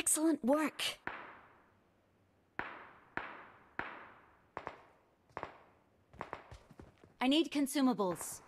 Excellent work. I need consumables.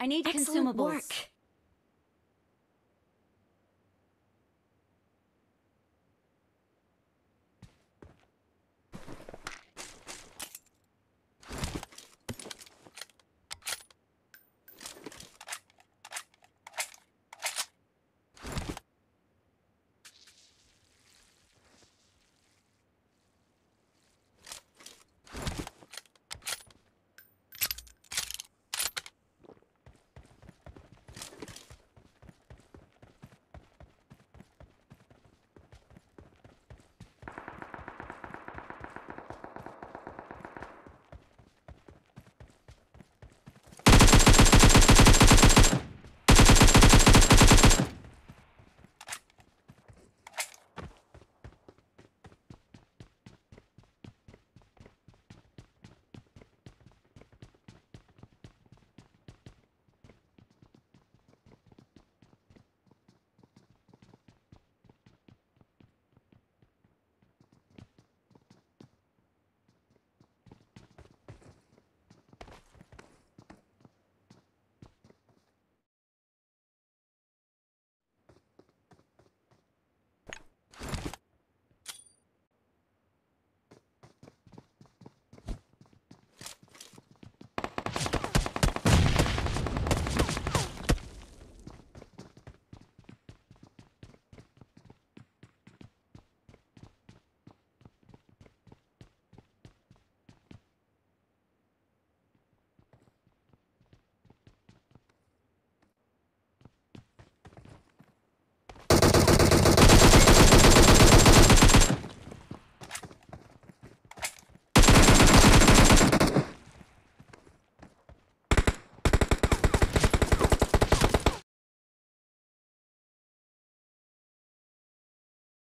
I need Excellent consumables. Work.